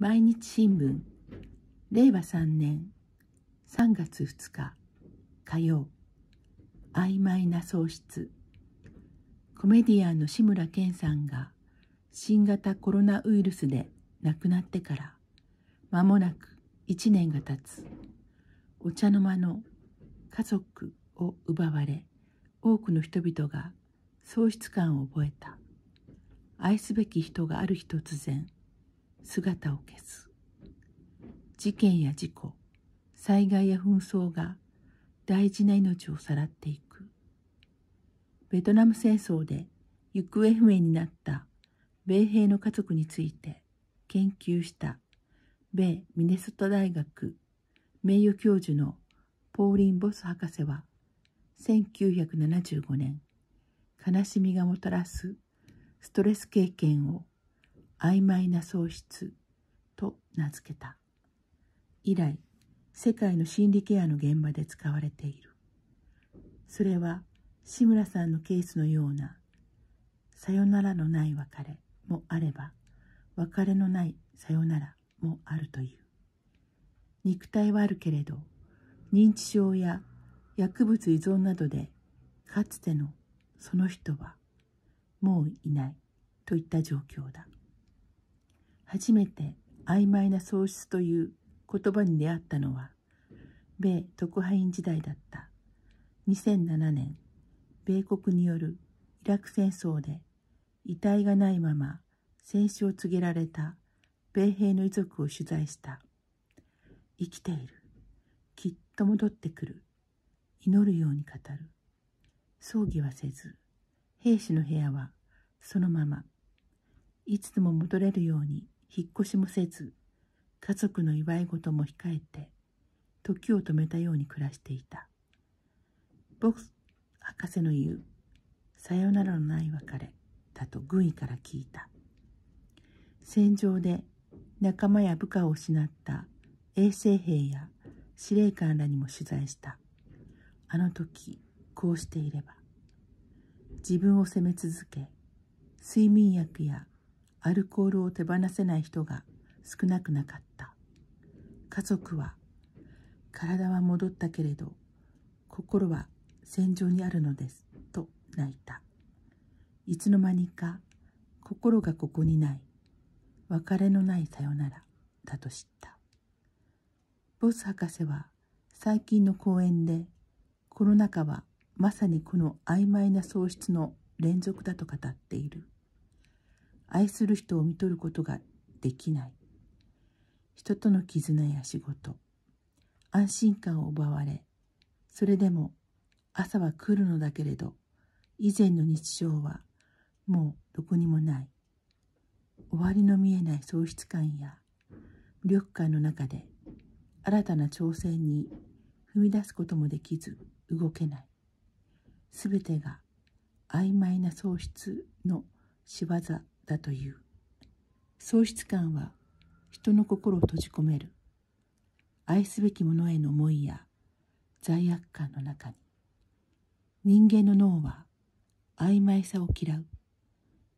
毎日新聞令和3年3月2日火曜曖昧な喪失コメディアンの志村けんさんが新型コロナウイルスで亡くなってから間もなく1年が経つお茶の間の家族を奪われ多くの人々が喪失感を覚えた愛すべき人がある日突然姿を消す事件や事故災害や紛争が大事な命をさらっていくベトナム戦争で行方不明になった米兵の家族について研究した米ミネソタ大学名誉教授のポーリン・ボス博士は1975年悲しみがもたらすストレス経験を曖昧な喪失と名付けた以来世界の心理ケアの現場で使われているそれは志村さんのケースのような「さよならのない別れ」もあれば「別れのないさよなら」もあるという肉体はあるけれど認知症や薬物依存などでかつてのその人はもういないといった状況だ。初めて曖昧な喪失という言葉に出会ったのは米特派員時代だった2007年米国によるイラク戦争で遺体がないまま戦死を告げられた米兵の遺族を取材した生きているきっと戻ってくる祈るように語る葬儀はせず兵士の部屋はそのままいつでも戻れるように引っ越しもせず家族の祝い事も控えて時を止めたように暮らしていたボク博士の言う「さよならのない別れ」だと軍医から聞いた戦場で仲間や部下を失った衛生兵や司令官らにも取材したあの時こうしていれば自分を責め続け睡眠薬やアルコールを手放せない人が少なくなかった家族は体は戻ったけれど心は戦場にあるのですと泣いたいつの間にか心がここにない別れのないさよならだと知ったボス博士は最近の講演でコロナ禍はまさにこの曖昧な喪失の連続だと語っている。愛する人を見取ることができない人との絆や仕事安心感を奪われそれでも朝は来るのだけれど以前の日常はもうどこにもない終わりの見えない喪失感や無力感の中で新たな挑戦に踏み出すこともできず動けない全てが曖昧な喪失の仕業だという喪失感は人の心を閉じ込める愛すべきものへの思いや罪悪感の中に人間の脳は曖昧さを嫌う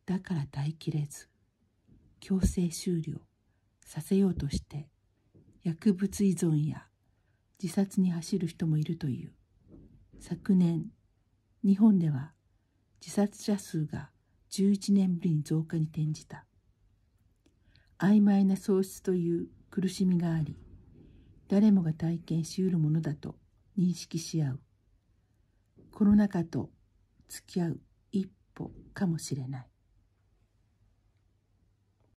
だから耐えきれず強制終了させようとして薬物依存や自殺に走る人もいるという昨年日本では自殺者数が11年ぶりに増加に転じた曖昧な喪失という苦しみがあり誰もが体験しうるものだと認識し合うコロナ禍と付き合う一歩かもしれない